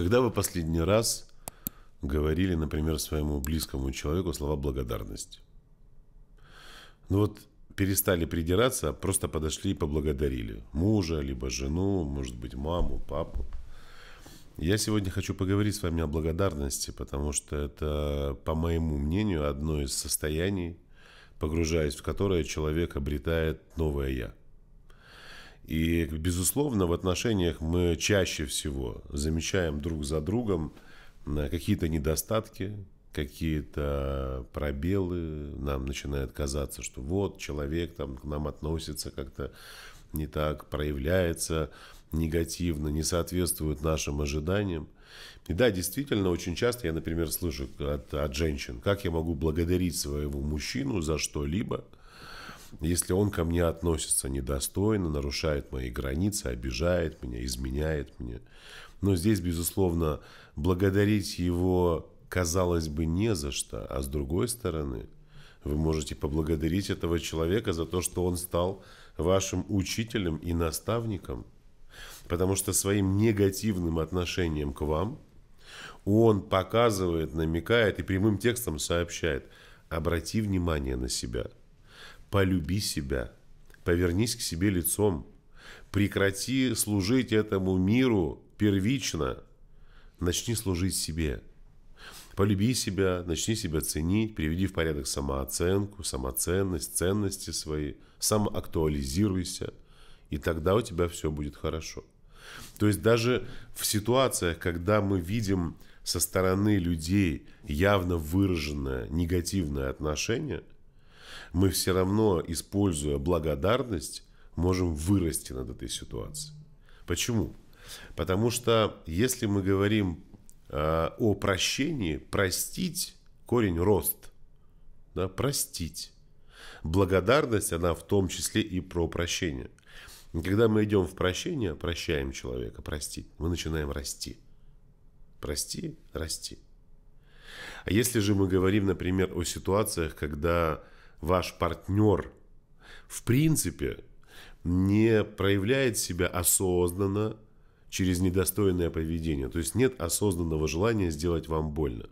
Когда вы последний раз говорили, например, своему близкому человеку слова благодарность? Ну вот перестали придираться, а просто подошли и поблагодарили. Мужа, либо жену, может быть, маму, папу. Я сегодня хочу поговорить с вами о благодарности, потому что это, по моему мнению, одно из состояний, погружаясь в которое человек обретает новое «я». И, безусловно, в отношениях мы чаще всего замечаем друг за другом э, какие-то недостатки, какие-то пробелы. Нам начинает казаться, что вот человек там к нам относится как-то не так, проявляется негативно, не соответствует нашим ожиданиям. И да, действительно, очень часто я, например, слышу от, от женщин, как я могу благодарить своего мужчину за что-либо – если он ко мне относится недостойно, нарушает мои границы, обижает меня, изменяет мне. Но здесь, безусловно, благодарить его, казалось бы, не за что, а с другой стороны, вы можете поблагодарить этого человека за то, что он стал вашим учителем и наставником, потому что своим негативным отношением к вам он показывает, намекает и прямым текстом сообщает, обрати внимание на себя – Полюби себя, повернись к себе лицом, прекрати служить этому миру первично, начни служить себе. Полюби себя, начни себя ценить, приведи в порядок самооценку, самоценность, ценности свои, самоактуализируйся, и тогда у тебя все будет хорошо. То есть даже в ситуациях, когда мы видим со стороны людей явно выраженное негативное отношение – мы все равно, используя благодарность, можем вырасти над этой ситуацией. Почему? Потому что если мы говорим э, о прощении, простить корень рост, да, простить. Благодарность, она в том числе и про прощение. И когда мы идем в прощение, прощаем человека, простить, мы начинаем расти. Прости, расти. А если же мы говорим, например, о ситуациях, когда ваш партнер, в принципе, не проявляет себя осознанно через недостойное поведение. То есть нет осознанного желания сделать вам больно.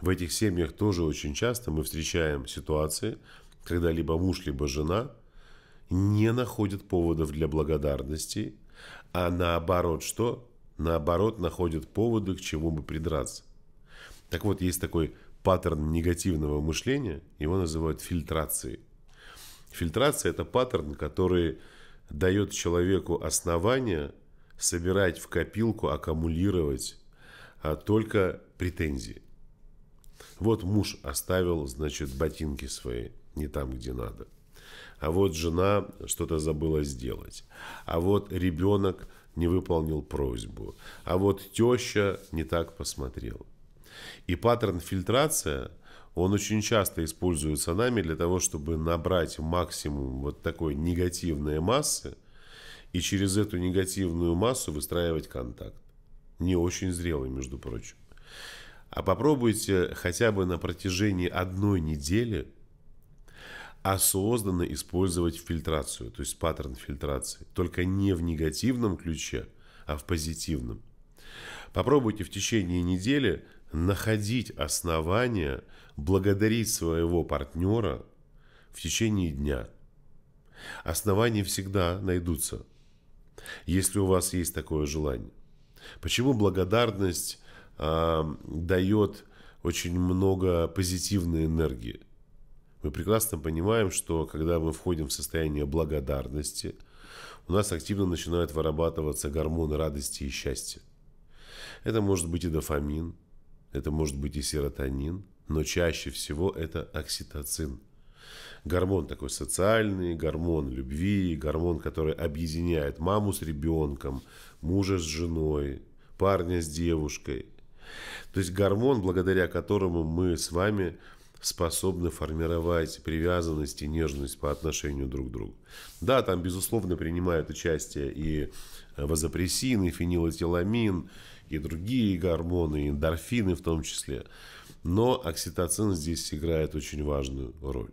В этих семьях тоже очень часто мы встречаем ситуации, когда либо муж, либо жена не находят поводов для благодарности, а наоборот что? Наоборот находят поводы, к чему бы придраться. Так вот, есть такой паттерн негативного мышления, его называют фильтрацией. Фильтрация – это паттерн, который дает человеку основания собирать в копилку, аккумулировать а только претензии. Вот муж оставил, значит, ботинки свои не там, где надо. А вот жена что-то забыла сделать. А вот ребенок не выполнил просьбу. А вот теща не так посмотрела. И паттерн фильтрация, он очень часто используется нами для того, чтобы набрать максимум вот такой негативной массы и через эту негативную массу выстраивать контакт. Не очень зрелый, между прочим. А попробуйте хотя бы на протяжении одной недели осознанно использовать фильтрацию, то есть паттерн фильтрации, только не в негативном ключе, а в позитивном. Попробуйте в течение недели находить основания благодарить своего партнера в течение дня. Основания всегда найдутся, если у вас есть такое желание. Почему благодарность а, дает очень много позитивной энергии? Мы прекрасно понимаем, что когда мы входим в состояние благодарности, у нас активно начинают вырабатываться гормоны радости и счастья. Это может быть и дофамин, это может быть и серотонин, но чаще всего это окситоцин. Гормон такой социальный, гормон любви, гормон, который объединяет маму с ребенком, мужа с женой, парня с девушкой. То есть гормон, благодаря которому мы с вами способны формировать привязанность и нежность по отношению друг к другу. Да, там, безусловно, принимают участие и э, вазопрессин, и фенилэтиламин, и другие гормоны, и эндорфины в том числе. Но окситоцин здесь играет очень важную роль.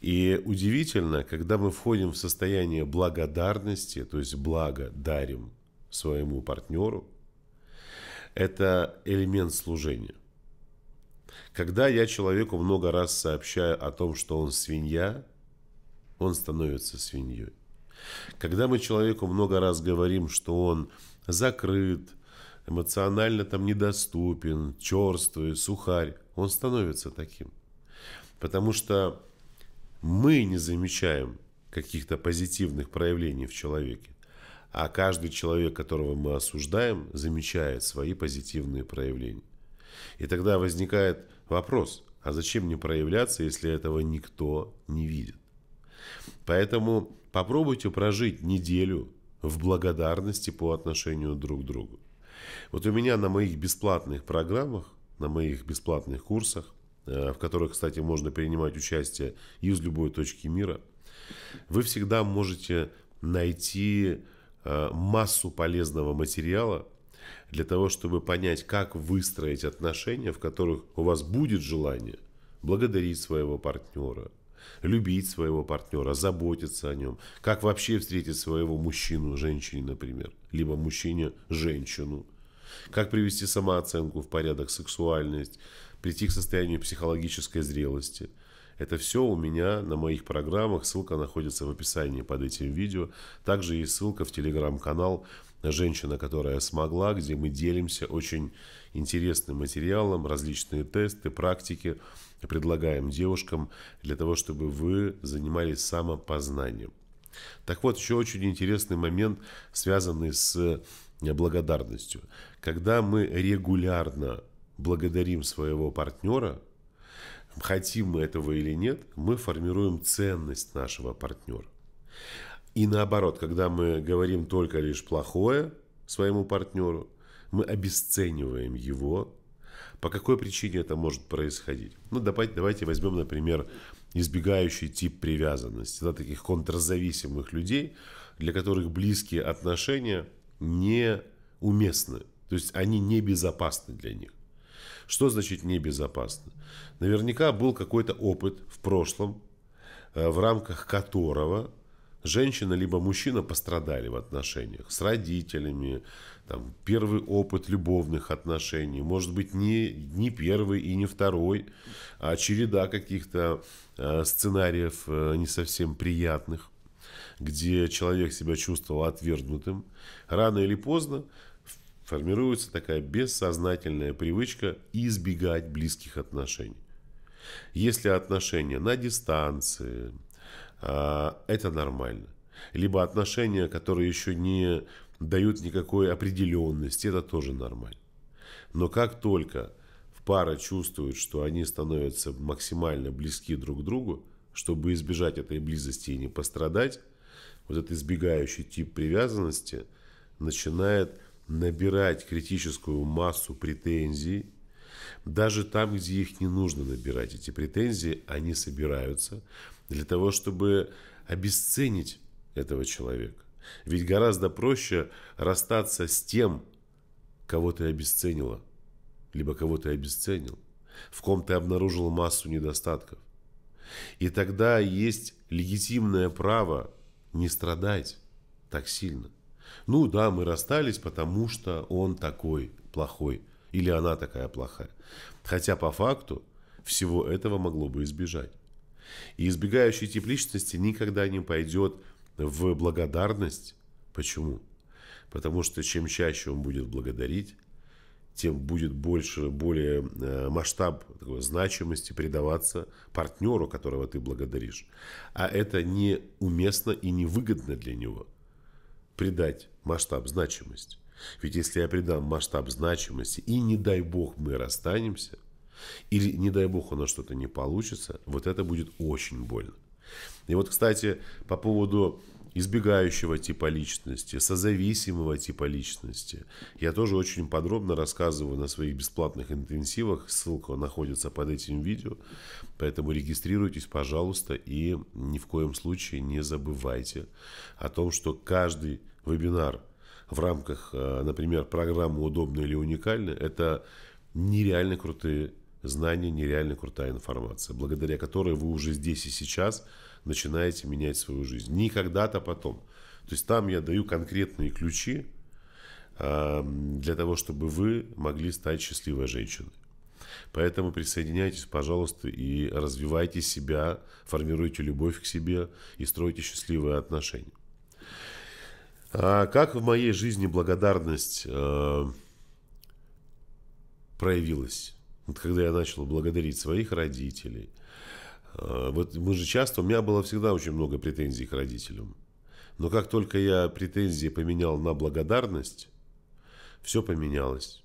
И удивительно, когда мы входим в состояние благодарности, то есть благо дарим своему партнеру, это элемент служения. Когда я человеку много раз сообщаю о том, что он свинья, он становится свиньей. Когда мы человеку много раз говорим, что он закрыт, эмоционально там недоступен, черствый, сухарь, он становится таким. Потому что мы не замечаем каких-то позитивных проявлений в человеке, а каждый человек, которого мы осуждаем, замечает свои позитивные проявления. И тогда возникает вопрос, а зачем мне проявляться, если этого никто не видит? Поэтому Попробуйте прожить неделю в благодарности по отношению друг к другу. Вот у меня на моих бесплатных программах, на моих бесплатных курсах, э, в которых, кстати, можно принимать участие из любой точки мира, вы всегда можете найти э, массу полезного материала для того, чтобы понять, как выстроить отношения, в которых у вас будет желание благодарить своего партнера, любить своего партнера, заботиться о нем, как вообще встретить своего мужчину, женщине, например, либо мужчине, женщину, как привести самооценку в порядок, сексуальность, прийти к состоянию психологической зрелости. Это все у меня на моих программах, ссылка находится в описании под этим видео. Также есть ссылка в телеграм-канал «Женщина, которая смогла», где мы делимся очень интересным материалом, различные тесты, практики, предлагаем девушкам для того, чтобы вы занимались самопознанием. Так вот, еще очень интересный момент, связанный с э, благодарностью. Когда мы регулярно благодарим своего партнера, хотим мы этого или нет, мы формируем ценность нашего партнера. И наоборот, когда мы говорим только лишь плохое своему партнеру, мы обесцениваем его по какой причине это может происходить? Ну, давайте, давайте возьмем, например, избегающий тип привязанности, да, таких контрзависимых людей, для которых близкие отношения не уместны, то есть они небезопасны для них. Что значит небезопасно? Наверняка был какой-то опыт в прошлом, э, в рамках которого женщина либо мужчина пострадали в отношениях с родителями, там, первый опыт любовных отношений, может быть, не, не первый и не второй, а череда каких-то э, сценариев э, не совсем приятных, где человек себя чувствовал отвергнутым. Рано или поздно формируется такая бессознательная привычка избегать близких отношений. Если отношения на дистанции – а, это нормально. Либо отношения, которые еще не дают никакой определенности, это тоже нормально. Но как только пара чувствует, что они становятся максимально близки друг к другу, чтобы избежать этой близости и не пострадать, вот этот избегающий тип привязанности начинает набирать критическую массу претензий. Даже там, где их не нужно набирать, эти претензии, они собираются – для того, чтобы обесценить этого человека. Ведь гораздо проще расстаться с тем, кого ты обесценила, либо кого ты обесценил, в ком ты обнаружил массу недостатков. И тогда есть легитимное право не страдать так сильно. Ну да, мы расстались, потому что он такой плохой, или она такая плохая. Хотя по факту всего этого могло бы избежать. И избегающий тип личности никогда не пойдет в благодарность. Почему? Потому что чем чаще он будет благодарить, тем будет больше, более э, масштаб такой, значимости придаваться партнеру, которого ты благодаришь. А это неуместно и невыгодно для него. Придать масштаб значимость. Ведь если я придам масштаб значимости, и не дай бог мы расстанемся – или, не дай бог, у нас что-то не получится, вот это будет очень больно. И вот, кстати, по поводу избегающего типа личности, созависимого типа личности. Я тоже очень подробно рассказываю на своих бесплатных интенсивах. Ссылка находится под этим видео. Поэтому регистрируйтесь, пожалуйста, и ни в коем случае не забывайте о том, что каждый вебинар в рамках, э, например, программы «Удобно или уникально» — это нереально крутые Знания нереально крутая информация, благодаря которой вы уже здесь и сейчас начинаете менять свою жизнь. Не когда-то а потом. То есть там я даю конкретные ключи э, для того, чтобы вы могли стать счастливой женщиной. Поэтому присоединяйтесь, пожалуйста, и развивайте себя, формируйте любовь к себе и стройте счастливые отношения. А как в моей жизни благодарность э, проявилась? Вот когда я начал благодарить своих родителей, э, вот мы же часто, у меня было всегда очень много претензий к родителям. Но как только я претензии поменял на благодарность, все поменялось.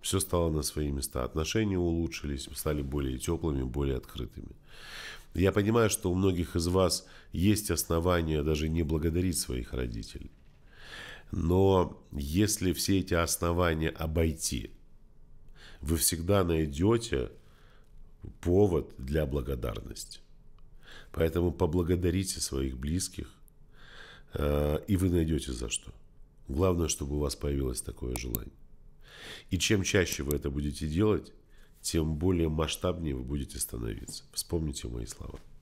Все стало на свои места. Отношения улучшились, стали более теплыми, более открытыми. Я понимаю, что у многих из вас есть основания даже не благодарить своих родителей. Но если все эти основания обойти – вы всегда найдете повод для благодарности. Поэтому поблагодарите своих близких, э, и вы найдете за что. Главное, чтобы у вас появилось такое желание. И чем чаще вы это будете делать, тем более масштабнее вы будете становиться. Вспомните мои слова.